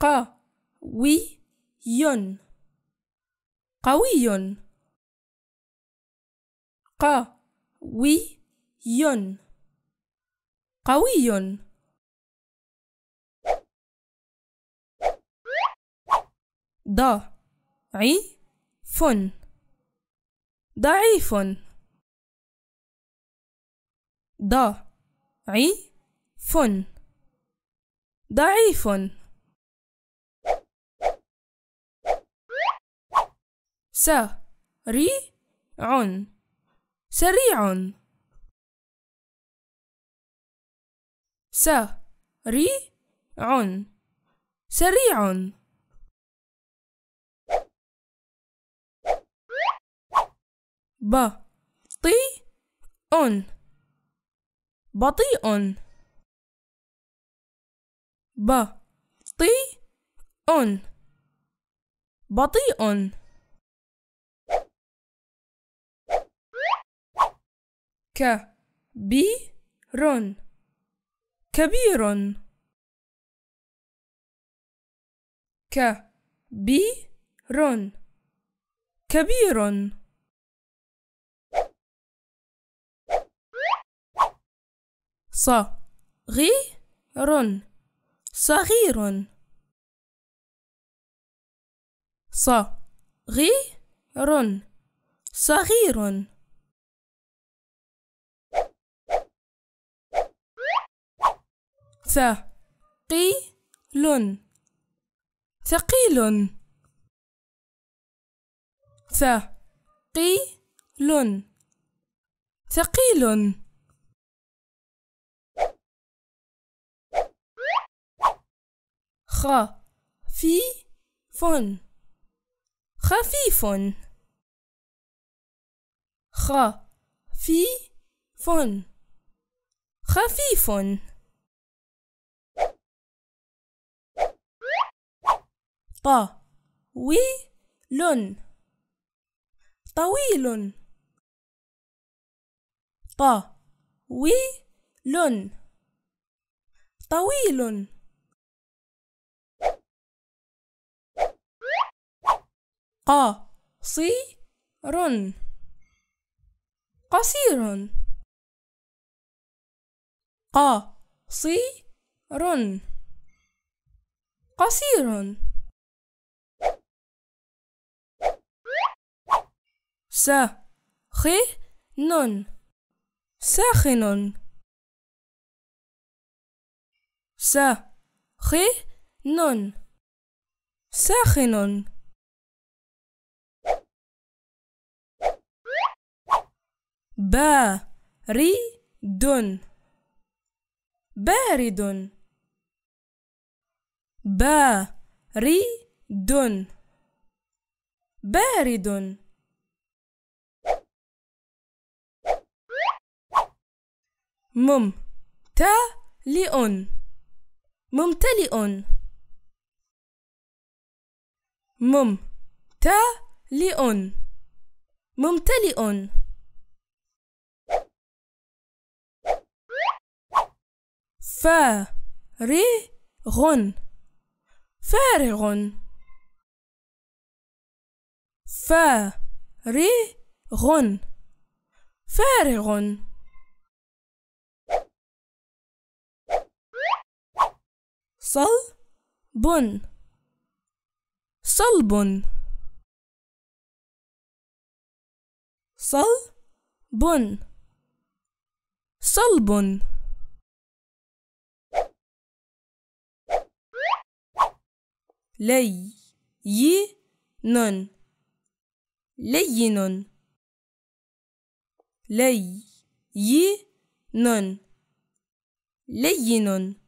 قوي قوي قوي قوي ضعيف ضعيف ضعيف ضعيف عن سريع سريع سريع سريع بطيء بطيء بطيء بطيء كبير كبير كبير كبير صغير صغير صغير صغير ثقيل ثقيل ثقيل ثقيل خفيف خفيف خفيف خفيف طويل طويل طويل رن قصير قصير قصير قصير ساخن ساخن ساخن ساخن بارد بارد بارد بارد ممتلئ ممتلئ ممتلئ ممتلئ فارغ فارغ فارغ فارغ صلب صلب صلب صلب لي ي نن لين لي ي نن لين